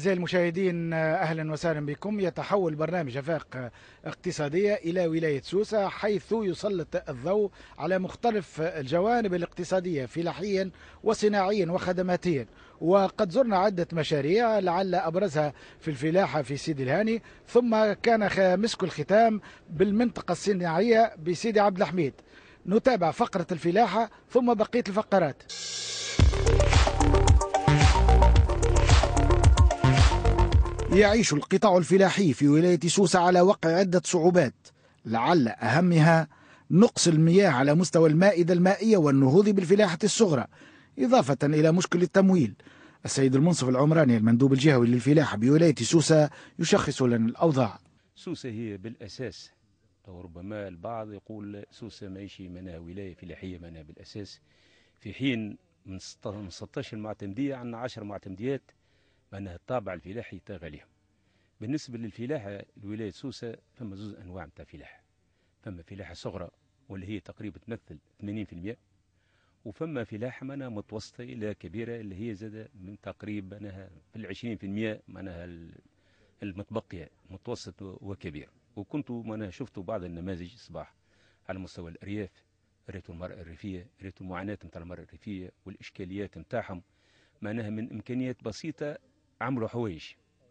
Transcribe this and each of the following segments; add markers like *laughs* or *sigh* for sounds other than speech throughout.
أعزائي المشاهدين أهلا وسهلا بكم يتحول برنامج أفاق اقتصادية إلى ولاية سوسة حيث يسلط الضوء على مختلف الجوانب الاقتصادية فلاحيا وصناعيا وخدماتيا وقد زرنا عدة مشاريع لعل أبرزها في الفلاحة في سيدي الهاني ثم كان مسك الختام بالمنطقة الصناعية بسيدي عبد الحميد نتابع فقرة الفلاحة ثم بقية الفقرات يعيش القطاع الفلاحي في ولاية سوسة على وقع عدة صعوبات لعل أهمها نقص المياه على مستوى المائدة المائية والنهوض بالفلاحة الصغرى إضافة إلى مشكل التمويل السيد المنصف العمراني المندوب الجهوي للفلاحة بولاية سوسة يشخص لنا الأوضاع سوسة هي بالأساس ربما البعض يقول سوسة ماشي منها ولاية فلاحية منها بالأساس في حين من 16 معتمدية عندنا 10 معتمديات معناها الطابع الفلاحي تغاليهم بالنسبة للفلاحة الولاية سوسة فما زوز أنواع متاع فلاحة فما فلاحة صغرى واللي هي تقريبا تمثل 80% وفما فلاحة معناها متوسطة إلى كبيرة اللي هي زادة من تقريبا معناها في العشرين 20% معناها المتبقية متوسط وكبير وكنت معناها شفت بعض النماذج صباح على مستوى الأرياف ريت المرأة الريفية ريت المعاناة متاع المرأة الريفية والإشكاليات متاعهم معناها من إمكانيات بسيطة عملوا حوايج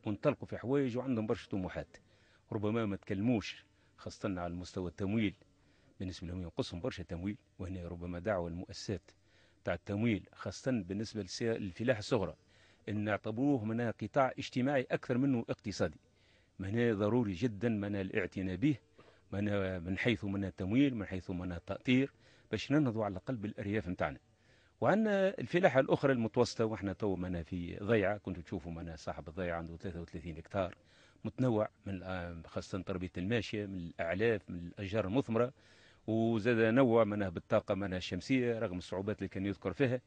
وانطلقوا في حوايج وعندهم برشا طموحات ربما ما تكلموش خاصة على مستوى التمويل بالنسبة لهم ينقصهم برشا تمويل وهنا ربما دعوة المؤسسات تاع التمويل خاصة بالنسبة للفلاح الصغرى ان اعتبروه منها قطاع اجتماعي اكثر منه اقتصادي من ضروري جدا من الاعتناء به من حيث من التمويل من حيث من التأطير باش ننهضوا على قلب الارياف نتاعنا وعندنا الفلاحة الأخرى المتوسطة وإحنا تو منا في ضيعة كنتوا تشوفوا منا صاحب الضيعة عنده 33 هكتار متنوع من خاصة تربية الماشية من الأعلاف من الأشجار المثمرة وزاد نوع منها بالطاقة منها الشمسية رغم الصعوبات اللي كان يذكر فيها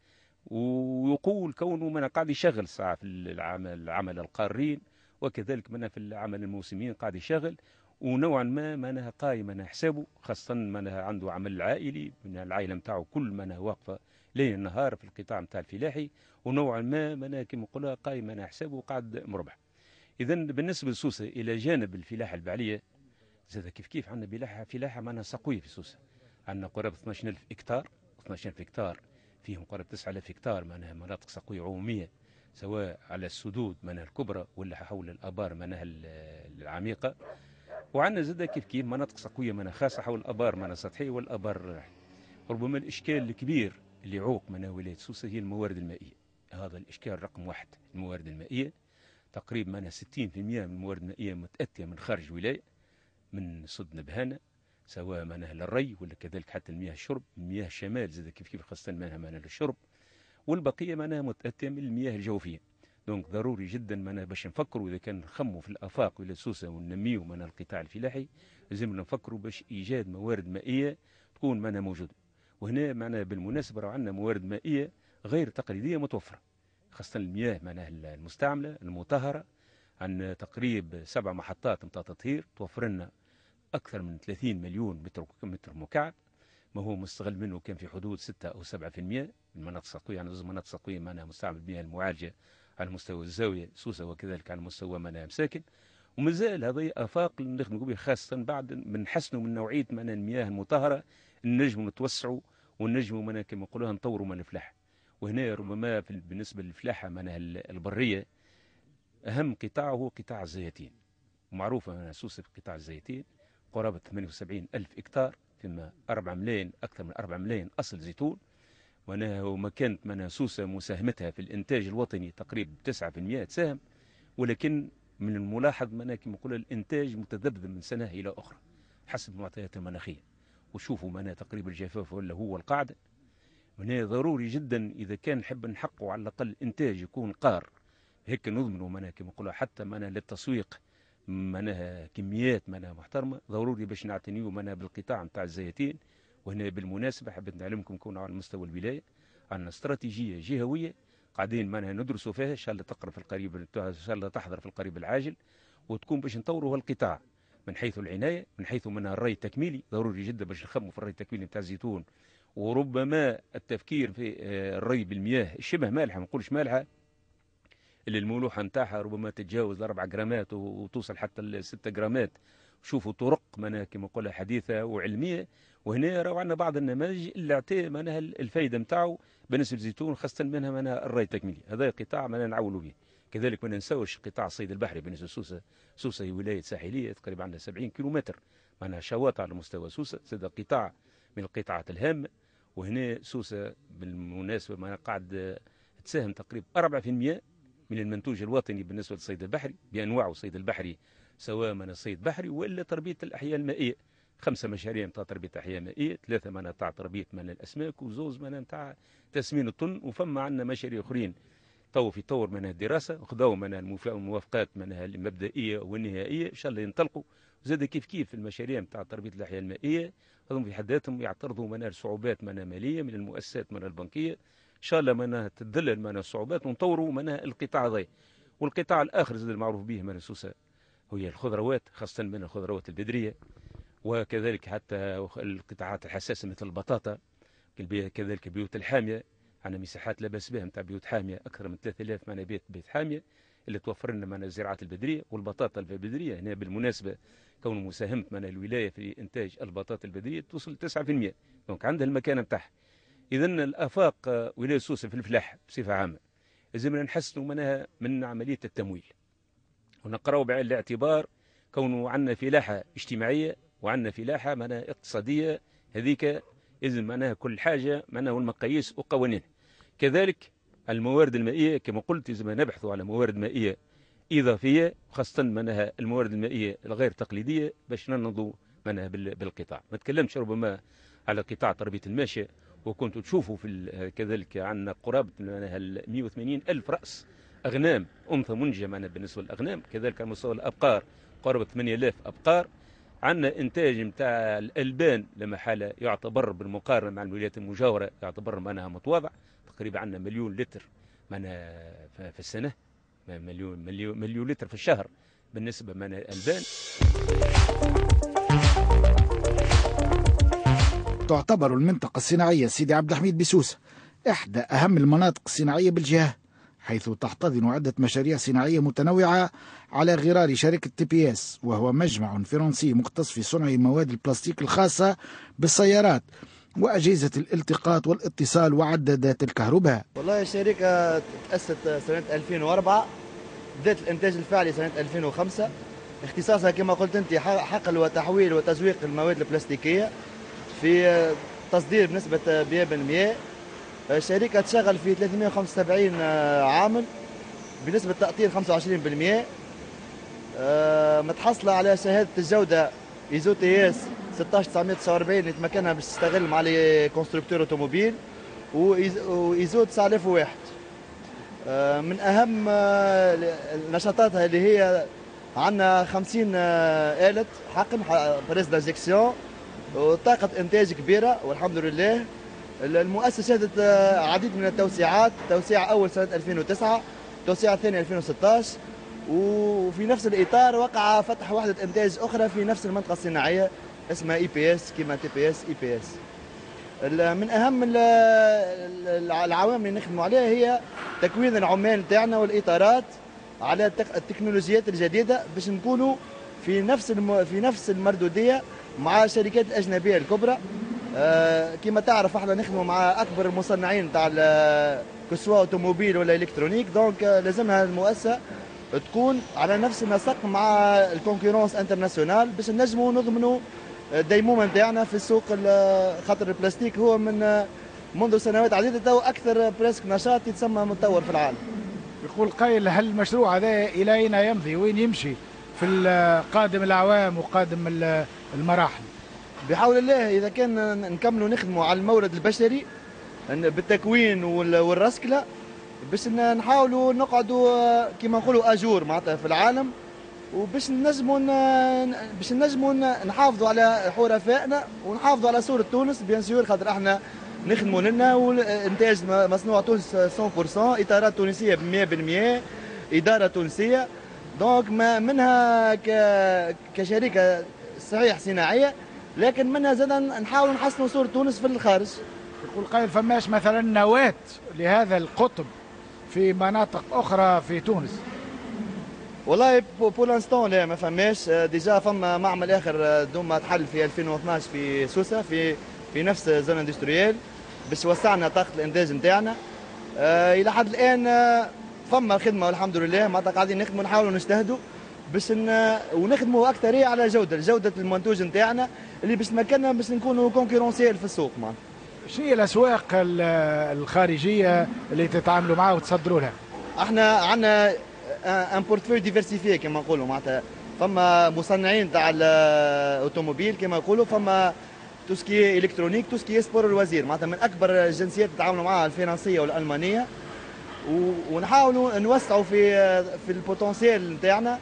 ويقول كونه منا قاعد يشغل ساعة في العمل, العمل القارين وكذلك منا في العمل الموسمين قاعد يشغل ونوعا ما منها قايم منها حسابه خاصة منها عنده عمل عائلي من العائلة متاعه كل منها واقفة ليل نهار في القطاع نتاع الفلاحي ونوعا ما معناها كما نقولها قايم على حسابه وقاعد مربح اذا بالنسبه لسوسه الى جانب الفلاحه البعليه زاد كيف كيف عندنا بلاحه فلاحه معناها سقويه في سوسه عندنا قرابه 12000 هكتار 12000 هكتار فيهم قرابه 9000 هكتار معناها مناطق سقويه عموميه سواء على السدود معناها الكبرى ولا حول الابار معناها العميقه وعندنا زاد كيف كيف مناطق سقويه معناها خاصه حول الابار معناها سطحيه والابار ربما الاشكال الكبير اللي يعوق من ولاية سوسة هي الموارد المائية هذا الإشكال رقم واحد الموارد المائية تقريبا منها 60% من الموارد المائية متأتية من خارج الولاية من صد نبهانة سواء معناها للري ولا كذلك حتى المياه الشرب مياه الشمال زاد كيف كيف خاصة معناها معناها للشرب والبقية معناها متأتية من المياه الجوفية دونك ضروري جدا معناها باش نفكروا إذا كان نخموا في الآفاق ولا سوسة وننميوا معناها القطاع الفلاحي لازم نفكروا باش إيجاد موارد مائية تكون معناها موجودة وهنا معنا بالمناسبة راه عندنا موارد مائية غير تقليدية متوفرة خاصة المياه معناها المستعملة المطهرة عن تقريب سبع محطات نتاع تطهير توفر لنا أكثر من 30 مليون متر متر مكعب ما هو مستغل منه كان في حدود 6 أو 7% المناطق السقويه يعني المناطق السقويه معناها مستعمل المياه المعالجة على مستوى الزاوية سوسة وكذلك على مستوى معناها مساكن ومازال هذه آفاق نخدموا بها خاصة بعد من حسن من نوعية معناها المياه المطهرة النجم نتوسعوا ونجموا معناها كما نقولوها نطوروا من الفلاحه وهنا ربما بالنسبه للفلاحه معناها البريه اهم قطاع هو قطاع الزيتين معروفه سوسه في قطاع الزيتين قرابه 78 الف هكتار فيما 4 ملايين اكثر من 4 ملايين اصل زيتون معناها وما كانت معناها سوسه مساهمتها في الانتاج الوطني تقريبا 9% تساهم ولكن من الملاحظ معناها كما نقول الانتاج متذبذب من سنه الى اخرى حسب المعطيات المناخيه وشوفوا معناها تقريب الجفاف ولا هو القاعدة هنا ضروري جدا إذا كان نحب نحقوا على الأقل إنتاج يكون قار هيك نضمنوا معناها كما نقولوا حتى معناها للتسويق معناها كميات معناها محترمة ضروري باش نعتنيوا معناها بالقطاع نتاع الزيتين وهنا بالمناسبة حبيت نعلمكم كون على مستوى الولاية عندنا استراتيجية جهوية قاعدين معناها ندرسوا فيها ان شاء الله تقرا في القريب ان شاء الله تحضر في القريب العاجل وتكون باش نطوروا القطاع من حيث العناية من حيث منها الري التكميلي ضروري جدا باش نخموا في الري التكميلي نتاع الزيتون وربما التفكير في آه، الري بالمياه الشبه مالحة ما نقولش مالحة اللي الملوحة نتاعها ربما تتجاوز 4 جرامات وتوصل حتى ل 6 جرامات شوفوا طرق معناها كما نقولها حديثة وعلمية وهنا راهو عندنا بعض النماذج اللي عطيه معناها الفايدة نتاعو بالنسبة للزيتون خاصة منها معناها الري التكميلي هذا قطاع معناها نعولوا به كذلك ما ننساوش قطاع الصيد البحري بالنسبه لسوسه سوسه هي ولايه ساحليه تقريبا عندها 70 كيلومتر معناها شواطئ على مستوى سوسه هذا قطاع من القطاعات الهامه وهنا سوسه بالمناسبه معناها قاعد تساهم تقريبا 4% من المنتوج الوطني بالنسبه للصيد البحري بانواعه الصيد البحري سواء من الصيد البحري ولا تربيه الاحياء المائيه خمسه مشاريع نتاع تربيه احياء مائيه ثلاثه معناها تربيه من الاسماك وزوز معناها نتاع تسمين الطن وفما عندنا مشاريع اخرين تو في طور منها الدراسة وخذوا من الموافقات منها المبدئية والنهائية إن شاء الله ينطلقوا زاد كيف كيف المشاريع نتاع تربية الأحياء المائية هم في حد ذاتهم يعترضوا منها صعوبات منها مالية من المؤسسات منها البنكية إن شاء الله منها تدلل منها الصعوبات ونطوروا منها القطاع هذا والقطاع الآخر زاد المعروف به من السوسة وهي الخضروات خاصة من الخضروات البدرية وكذلك حتى القطاعات الحساسة مثل البطاطا كذلك بيوت الحامية عندنا مساحات لا باس بها نتاع بيوت حاميه اكثر من 3000 معنا بيت بيت حاميه اللي توفر لنا معنا الزراعات البدريه والبطاطا البدريه هنا بالمناسبه كون مساهمه معنا الولايه في انتاج البطاطا البدريه توصل 9% دونك عندها المكانه نتاعها اذا الافاق ولايه سوسه في الفلاح بصفه عامه لازمنا نحسنوا منها من عمليه التمويل ونقراو بعين الاعتبار كونه عندنا فلاحه اجتماعيه وعندنا فلاحه معناها اقتصاديه هذيك اذن معناها كل حاجه معناها والمقاييس وقوانين كذلك الموارد المائية كما قلت لازم نبحث على موارد مائية إضافية خاصة منها الموارد المائية الغير تقليدية باش ننضوا منها بالقطاع ما تكلمتش ربما على قطاع تربية الماشية وكنت تشوفوا في كذلك عندنا قرابة منها 180 ألف رأس أغنام أنثى منجمة معنا بالنسبة للأغنام كذلك على مستوى الأبقار قرابة 8000 أبقار عندنا إنتاج نتاع الألبان لما حالة يعتبر بالمقارنة مع الولايات المجاورة يعتبر معناها متواضع تقريبا عندنا مليون لتر معنا آه، في السنه مليون مليون مليون لتر في الشهر بالنسبه من الالبان تعتبر المنطقة الصناعية سيدي عبد الحميد بسوسة إحدى أهم المناطق الصناعية بالجهة حيث تحتضن عدة مشاريع صناعية متنوعة على غرار شركة تي بي اس وهو مجمع فرنسي مختص في صنع مواد البلاستيك الخاصة بالسيارات وأجهزة الالتقاط والاتصال وعدادات الكهرباء والله الشركة تأسست سنة 2004 بدأت الإنتاج الفعلي سنة 2005 اختصاصها كما قلت أنت حقل وتحويل وتزويق المواد البلاستيكية في تصدير بنسبة 100% الشركة تشغل في 375 عامل بنسبة تأطير 25% آه، متحصلة على شهادة الجودة إيزو تي اس 16 949 اللي تمكنها باش تستغل مع لي كونستركتور اوتوموبيل وايزو 9001 آه، من اهم آه، نشاطاتها اللي هي عندنا 50 آه، آلة حقن بريس دانجكسيون وطاقة إنتاج كبيرة والحمد لله المؤسسة شهدت عديد من التوسيعات توسيع أول سنة 2009 توسيع ثاني 2016 وفي نفس الإطار وقع فتح وحدة إنتاج أخرى في نفس المنطقة الصناعية اسمها اي بي اس كيما تي بي اس اي بي اس من اهم العوامل اللي نخدموا عليها هي تكوين العمال نتاعنا والاطارات على التكنولوجيات الجديده باش نكونوا في نفس الم... في نفس المردوديه مع الشركات الاجنبيه الكبرى آه كما تعرف احنا نخدموا مع اكبر المصنعين تاع كسوا اوتوموبيل ولا الكترونيك دونك لازمها المؤسسه تكون على نفس النسق مع الكونكورونس انترناسيونال باش نجموا نضمنوا الديمومه نتاعنا في السوق خاطر البلاستيك هو من منذ سنوات عديده تو اكثر بريسك نشاط يتسمى متطور في العالم. يقول قائل هل المشروع هذا الى اين يمضي؟ وين يمشي؟ في قادم الاعوام وقادم المراحل. بحول الله اذا كان نكملوا نخدموا على المورد البشري بالتكوين والرسكله باش نحاولوا نقعدوا كما نقولوا اجور معناتها في العالم وباش نجموا باش نجموا نحافظوا على حرفائنا ونحافظوا على صوره تونس بيان سور خاطر احنا نخدموا لنا وانتاج مصنوع تونس 100% اطارات تونسيه 100% اداره تونسيه دونك ما منها كشركه صحيح صناعيه لكن منها زاد نحاول نحسنوا صوره تونس في الخارج يقول قايل فماش مثلا نواه لهذا القطب في مناطق اخرى في تونس والله بور لانستون لا ما فماش آه، ديجا فما معمل اخر آه، دوما تحل في 2012 في سوسه في في نفس زون اندستريال باش وسعنا طاقه الانتاج نتاعنا آه، الى حد الان فما الخدمه والحمد لله معناتها قاعدين نخدموا نحاولوا نجتهدوا باش ونخدموا اكثر على جوده جوده المنتوج نتاعنا اللي باش تمكننا باش نكونوا كونكورونسيال في السوق معنا شنو هي الاسواق الخارجيه اللي تتعاملوا معها وتصدروا لها؟ احنا عندنا ان بورتفوي ديفيرسيفي كما نقولوا معناتها فما مصنعين تاع الاوتوموبيل كما نقولوا فما توسكي الكترونيك توسكي سبور الوزير معناتها من اكبر الجنسيات تعاملوا معها الفرنسيه والالمانيه ونحاولوا نوسعوا في في البوتنسيال نتاعنا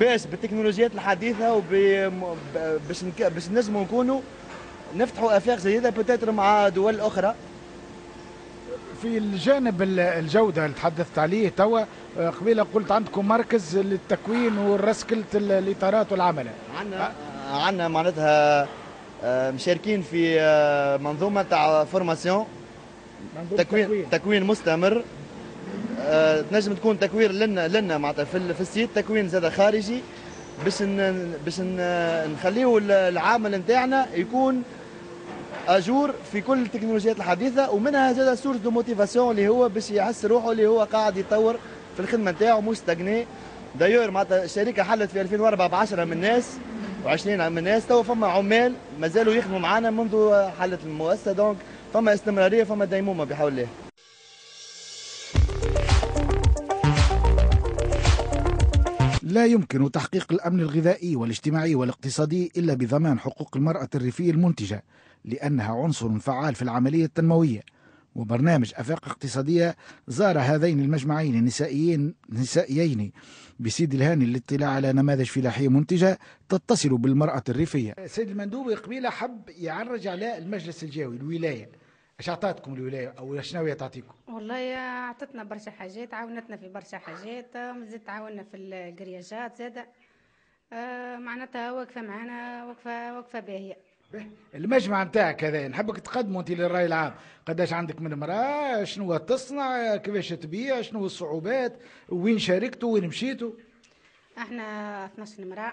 باش بالتكنولوجيات الحديثه وباش باش نجموا نكونوا نفتحوا افاق جديده بتاتر مع دول اخرى في الجانب الجوده اللي تحدثت عليه توا آه، قبيله قلت عندكم مركز للتكوين ورسكله الاطارات والعمله عندنا عندنا معناتها آه، مشاركين في آه، منظومه تاع فورماسيون تكوين تكوين, تكوين مستمر تنجم تكون تكوير لنا لنا معناتها في, في السيت تكوين زاد خارجي باش باش نخليه العامل نتاعنا يكون اجور في كل التكنولوجيات الحديثه ومنها زاد سورس دو موتيفاسيون اللي هو باش يحس روحه اللي هو قاعد يطور في الخدمه نتاعو تقني دايور معناتها الشركه حلت في 2004 ب 10 من الناس و20 من الناس تو فما عمال مازالوا يخدموا معنا منذ حلت المؤسسه دونك فما استمراريه فما ديمومه بحول الله لا يمكن تحقيق الأمن الغذائي والاجتماعي والاقتصادي إلا بضمان حقوق المرأة الريفية المنتجة لأنها عنصر فعال في العملية التنموية وبرنامج أفاق اقتصادية زار هذين المجمعين النسائيين نسائيين بسيد الهاني للاطلاع على نماذج فلاحية منتجة تتصل بالمرأة الريفية سيد المندوب قبيلة حب يعرج على المجلس الجوي الولاية اش عطاتكم الولايه او شنو هي تعطيكم؟ والله عطتنا برشا حاجات عاونتنا في برشا حاجات آه، زادت تعاوننا في القرياجات زاده آه، معناتها واقفه معنا واقفه واقفه باهيه إيه، المجمع نتاعك هذا نحبك تقدموا انت للراي العام قداش عندك من امراه شنو تصنع كيفاش تبيع شنو الصعوبات وين شاركتوا وين مشيتوا احنا 12 امراه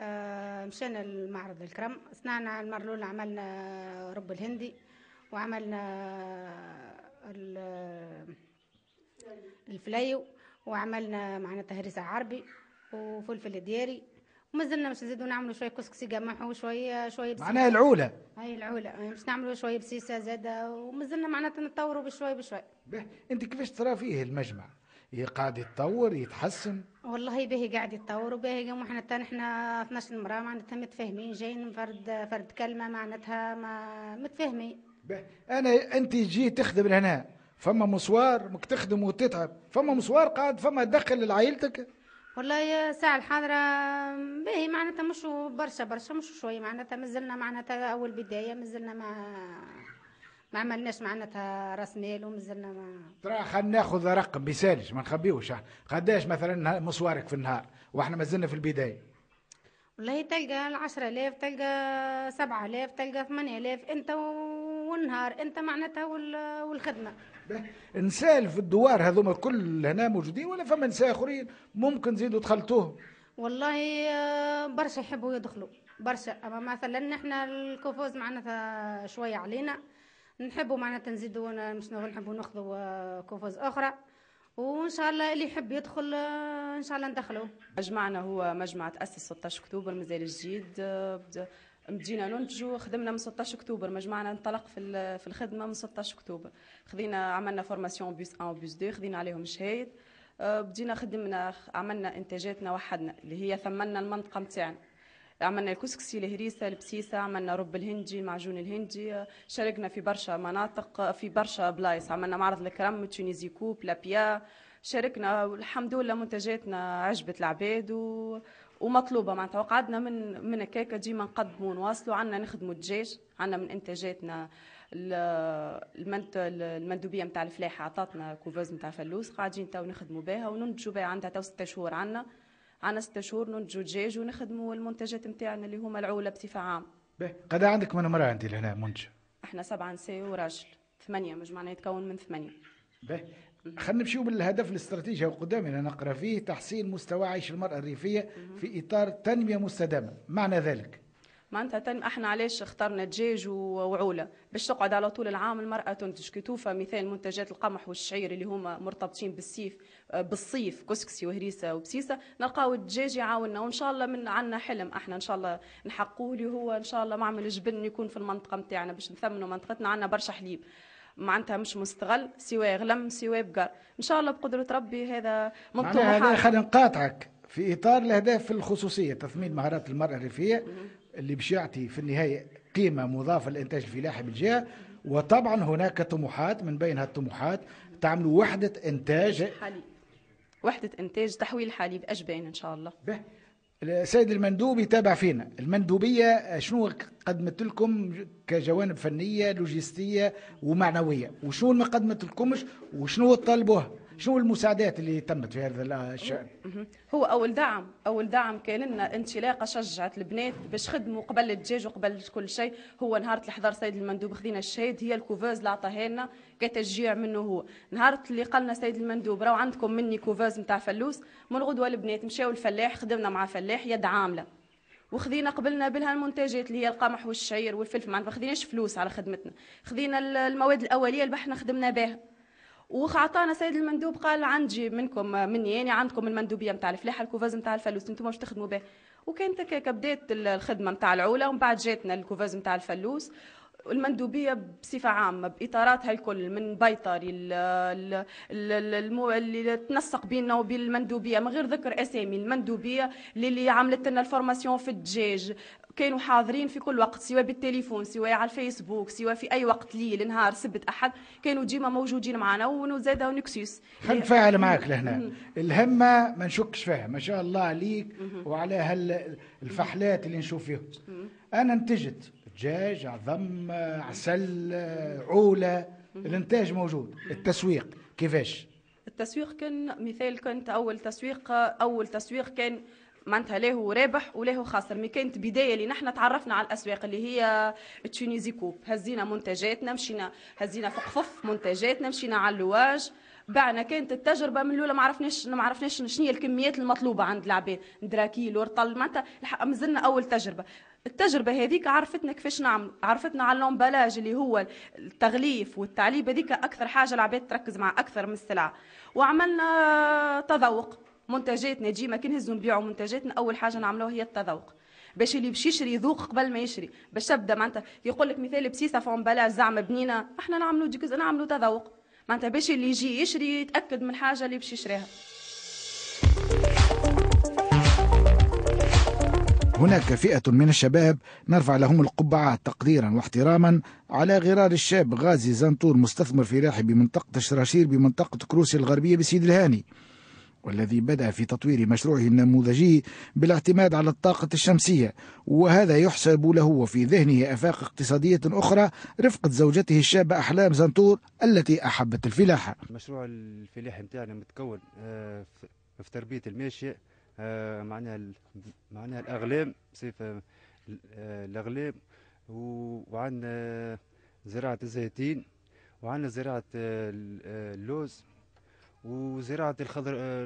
آه، مشينا المعرض الكرم صنعنا المره الاولى عملنا رب الهندي وعملنا آه، الفلايو وعملنا معنا تهريسة عربي وفلفل دياري وما زلنا مش نزيدوا نعملوا شويه كسكسي قمح وشويه شويه بسيسه معناها العوله هاي العوله مش آه، نعملوا شويه بسيسه زاده وما زلنا معناتها نتطوروا بشوي بشوي به انت كيفاش ترى فيه المجمع قاعد يتطور يتحسن والله باهي قاعد يتطور وباهي احنا احنا 12 مراه معناتها متفاهمين جايين فرد فرد كلمه معناتها ما متفاهمين انا انت جي تخدم هنا فما مسوار مك تخدم وتتعب فما مسوار قاعد فما دخل لعائلتك والله يا ساعة الحاضرة باهي معناتها مش برشا برشا مش شوية معناتها مازلنا معناتها أول بداية مازلنا ما ما عملناش معناتها راس مال ومازلنا ما ترى خلينا ناخذ رقم بيسالش ما نخبيوش قداش مثلا مسوارك في النهار واحنا مازلنا في البداية والله تلقى 10000 تلقى 7000 تلقى 8000 أنت و والنهار انت معناتها والخدمه نسال في الدوار هذوما كل هنا موجودين ولا فما نساء اخرين ممكن زيدوا دخلتوهم والله آه، برشا يحبوا يدخلوا برشا اما مثلا احنا الكوفوز معناتها شويه علينا نحبوا معناتها نزيدوا مش نحبوا ناخذوا آه، كوفوز اخرى وان شاء الله اللي يحب يدخل آه، ان شاء الله ندخله مجمعنا هو مجمع تاسس 16 اكتوبر مازال جديد بدينا ننتجوا خدمنا من 16 اكتوبر مجمعنا انطلق في في الخدمه من 16 اكتوبر خذينا عملنا فورماسيون بيس 1 وبيس 2 خذينا عليهم شهايد أه، بدينا خدمنا عملنا انتاجاتنا وحدنا اللي هي ثمنا المنطقه نتاعنا عملنا الكسكسي الهريسه البسيسه عملنا رب الهندي المعجون الهندي شاركنا في برشا مناطق في برشا بلايص عملنا معرض الكرم تونيزي كوب لابيا شاركنا والحمد لله منتجاتنا عجبت العباد و... ومطلوبه معناتها وقعدنا من من هكاك ديما نقدموا ونواصلوا عندنا نخدموا الدجاج عندنا من انتاجاتنا المندوبيه نتاع الفلاحه عطاتنا كوفوز نتاع فلوس قاعدين تو نخدموا بها وننتجوا بها عندها تو ستة شهور عندنا عندنا ستة شهور ننتجوا دجاج ونخدموا المنتجات نتاعنا اللي هما العوله بصفه عامه. قد عندك من مرأة عندي لهنا منتج؟ احنا سبعة نساء وراجل ثمانية مجمعنا يتكون من ثمانية. خلينا نمشيو بالهدف الاستراتيجي القدامي اللي نقرا فيه تحسين مستوى عيش المراه الريفيه في اطار تنميه مستدامه معنى ذلك معناتها احنا علاش اخترنا دجاج وعوله باش تقعد على طول العام المراه تنتج كتوفه مثال منتجات القمح والشعير اللي هما مرتبطين بالسيف بالصيف كسكسي وهريسه وبسيسه نلقاو الدجاج يعاوننا وان شاء الله من عندنا حلم احنا ان شاء الله نحقوه اللي هو ان شاء الله معمل جبن يكون في المنطقه نتاعنا باش نثمنوا منطقتنا عندنا برشا حليب معناتها مش مستغل سوى غلم سوى بقر ان شاء الله بقدره ربي هذا من طموحاتي خلينا نقاطعك في اطار الاهداف الخصوصيه تثمين مهارات المراه الريفيه اللي باش يعطي في النهايه قيمه مضافه للانتاج الفلاحي بالجهه وطبعا هناك طموحات من بين الطموحات تعملوا وحده انتاج حليب وحده انتاج تحويل حليب اجبان ان شاء الله به. السيد المندوبي تابع فينا المندوبية شنو قدمت لكم كجوانب فنية لوجستية ومعنوية وشنو ما قدمت لكمش وشنو طالبوها شو المساعدات اللي تمت في هذا الشأن؟ هو أول دعم أول دعم كان لنا انطلاقة شجعت البنات باش خدموا قبل الدجاج وقبل كل شيء هو نهار الحضر سيد المندوب خذينا الشهيد هي الكوفوز اللي عطاها لنا كتشجيع منه هو نهار اللي قالنا سيد المندوب راهو عندكم مني كوفوز نتاع فلوس من غدوة البنات مشاو الفلاح خدمنا مع فلاح يد عاملة وخذينا قبلنا بها المنتجات اللي هي القمح والشعير والفلفل ما خذيناش فلوس على خدمتنا خذينا المواد الاوليه اللي احنا خدمنا بها وخعطانا سيد المندوب قال عندي منكم مني يعني عندكم المندوبيه نتاع الفلاحه الكوفاز نتاع الفلوس انتم واش تخدموا به وكانت هكاك بدات الخدمه نتاع العوله ومن بعد جاتنا الكوفاز نتاع الفلوس المندوبية بصفة عامة بإطاراتها الكل من بيطري اللي تنسق بيننا وبين المندوبية من غير ذكر أسامي المندوبية اللي عملت لنا الفورماسيون في الدجاج كانوا حاضرين في كل وقت سواء بالتليفون سواء على الفيسبوك سواء في اي وقت ليل نهار سبت احد كانوا ديما موجودين معنا وزاد نكسيوس خلينا يعني نتفاعل معاك *laughs* لهنا الهمه ما نشكش فيها ما شاء الله عليك وعلى هالفحلات اللي نشوف فيهم انا انتجت دجاج عظم عسل عوله الانتاج موجود التسويق كيفاش التسويق كان مثال كنت اول تسويق اول تسويق كان معناتها لا هو رابح ولا هو خاسر مي كانت بدايه اللي نحن تعرفنا على الاسواق اللي هي تونيزي كوب هزينا منتجاتنا مشينا هزينا فقفف منتجاتنا مشينا على اللواج بعنا كانت التجربه من الاولى ما عرفناش ما عرفناش شنو هي الكميات المطلوبه عند العباد دراكيل ورطل معناتها مازلنا اول تجربه التجربه هذيك عرفتنا كيفاش نعمل عرفتنا على اللومبلاج اللي هو التغليف والتعليب هذيك اكثر حاجه العباد تركز مع اكثر من السلعه وعملنا تذوق منتجاتنا ديما كي نهزو نبيعوا منتجاتنا اول حاجه نعملوها هي التذوق باش اللي باش يشري يذوق قبل ما يشري باش تبدا معناتها يقول لك مثال بسيسه فون بلا زعما بنينه احنا نعملوا ديك نعملوا تذوق معناتها باش اللي يجي يشري يتاكد من الحاجه اللي باش يشريها هناك فئة من الشباب نرفع لهم القبعات تقديرا واحتراما على غرار الشاب غازي زنطور مستثمر فلاحي بمنطقة الشراشير بمنطقة كروسي الغربية بسيد الهاني والذي بدأ في تطوير مشروعه النموذجي بالاعتماد على الطاقة الشمسية وهذا يحسب له وفي ذهنه أفاق اقتصادية أخرى رفقة زوجته الشابة أحلام زنطور التي أحبت الفلاحة المشروع الفلاحي متاعنا متكون آه، في تربية الماشية آه، معناها معناها الأغلام صفة آه، الأغلام وعندنا زراعة الزيتين وعندنا زراعة اللوز وزراعه الخضر آه،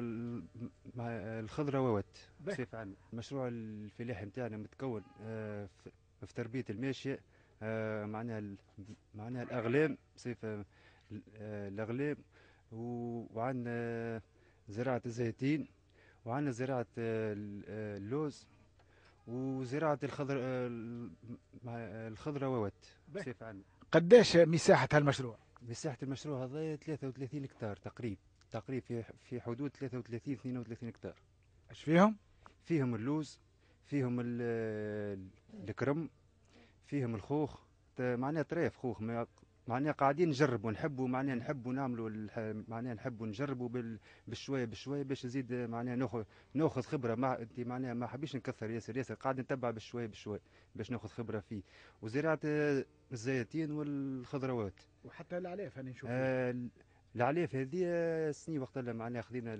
آه، الخضروات بصفه عامه المشروع الفلاحي نتاعنا متكون آه، في تربيه الماشيه معناها معناها الاغلام بصفه الاغلام وعندنا زراعه الزيتين وعندنا زراعه اللوز وزراعه الخضر الخضروات بصفه عامه قداش مساحه هالمشروع؟ مساحه المشروع هذا 33 هكتار تقريبا تقريبا في حدود 33 32 هكتار اش فيهم فيهم اللوز فيهم الكرم فيهم الخوخ معناها طريف خوخ معناها قاعدين نجربوا نحبوا معناها نحبوا نعملوا معناها نحبوا نجربوا بالشويه بالشويه باش نزيد معناها ناخذ ناخذ خبره مع انت معناها ما حبيش نكثر ياسر ياسر قاعد نتبع بالشويه بالشويه باش ناخذ خبره فيه وزراعه الزيتين والخضروات وحتى العلاف انا نشوف آه العلاف هذه السنين وقت اللي معنا خذينا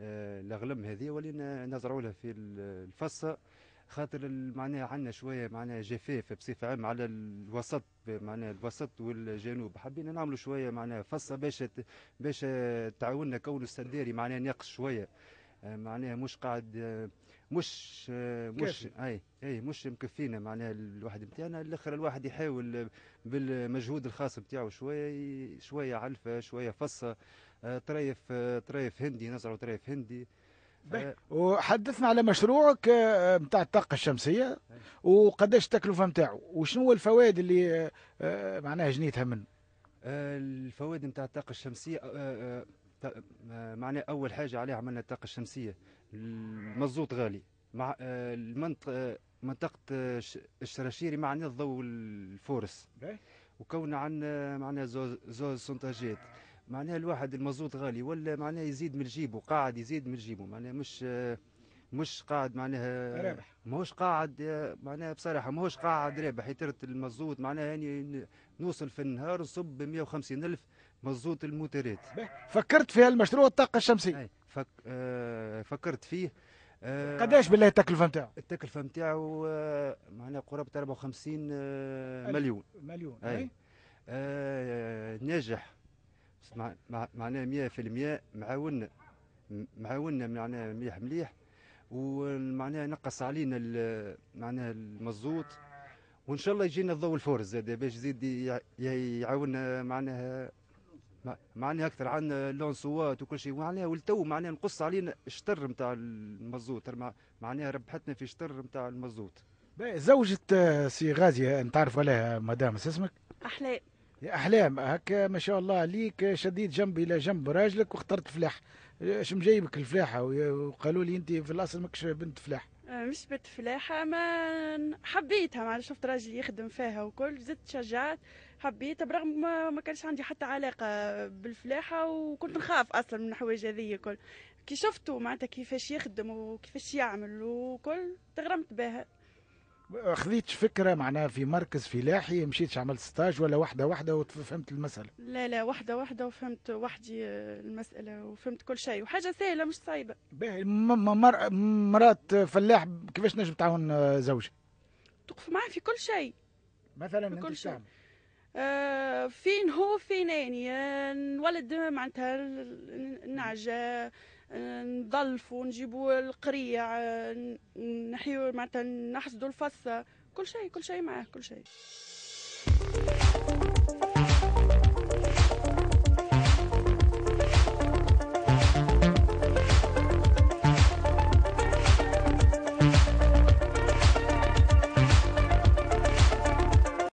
آه، الاغلم هذه ولينا نزرعوا لها في الفصة خاطر معناها عندنا شويه معناها جفاف بصفه عامه على الوسط معناها الوسط والجنوب حبينا نعملوا شويه معناها فصه باش باش تعاوننا كون السداري معناها ناقص شويه آه، معناها مش قاعد آه، مش آه، مش اي اي مش مكفينا معناها الواحد نتاعنا الاخر الواحد يحاول بالمجهود الخاص نتاعو شويه شويه علفه شويه فصه طريف طريف هندي نزرعوا طريف هندي وحدثنا على مشروعك نتاع الطاقه الشمسيه وقداش التكلفه نتاعو وشنو الفوائد اللي معناها جنيتها منه الفوائد نتاع الطاقه الشمسيه معناه اول حاجه عليه عملنا الطاقه الشمسيه المزوط غالي مع آه، المنطقه آه، منطقه الشراشيري ما الضوء الفورس وكون عندنا معناها زوز, سونتاجيت معناها الواحد المزوط غالي ولا معناها يزيد من جيبه قاعد يزيد من جيبه معناها مش آه، مش قاعد معناها رابح ماهوش قاعد معناها بصراحه ماهوش قاعد رابح يترت المزوط معناها يعني نوصل في النهار نصب 150 الف مزوط الموتورات فكرت في هالمشروع الطاقه الشمسيه فك... آه فكرت فيه آه قداش بالله التكلفه نتاعو التكلفه نتاعو آه، معناها قرابه 54 آه مليون مليون اي آه ناجح مع... مع... معناها 100% معاونا معاوننا معناها مليح مليح ومعناها نقص علينا معناها المزوط وان شاء الله يجينا الضوء الفورز زاد باش يزيد يعاوننا معناها معناها اكثر عن لون وكل شيء معناها ولتو معناها نقص علينا الشطر نتاع المزوط معناها ربحتنا في شطر نتاع المازوت زوجة آه، سي غازي آه، نتعرف عليها آه، مدام اسمك؟ أحلام يا أحلام هكا ما شاء الله عليك شديد جنب إلى جنب راجلك واخترت فلاح شم جايبك الفلاحة وقالوا لي أنت في الأصل ماكش بنت فلاح مش بنت فلاحة ما حبيتها معناها شفت راجلي يخدم فيها وكل زدت شجعت حبيتها برغم ما, ما كانش عندي حتى علاقه بالفلاحه وكنت نخاف اصلا من الحوايج هذيا كل كي شفتو معناتها كيفاش يخدم وكيفاش يعمل وكل تغرمت بها خذيت فكره معناها في مركز فلاحي مشيتش عملت ستاج ولا وحده وحده وفهمت المساله لا لا وحده وحده وفهمت وحدي المساله وفهمت كل شيء وحاجه سهله مش صعيبه مرات فلاح كيفاش نجم تعاون زوجها توقف معاه في كل شيء مثلا في كل شيء تعمل. آه، فين هو فين اني نولد معناتها النعجة آه نظلفو نجيبو القريع آه، نحيو معناتها نحصدو الفصة كل شيء كل شيء معاه كل شيء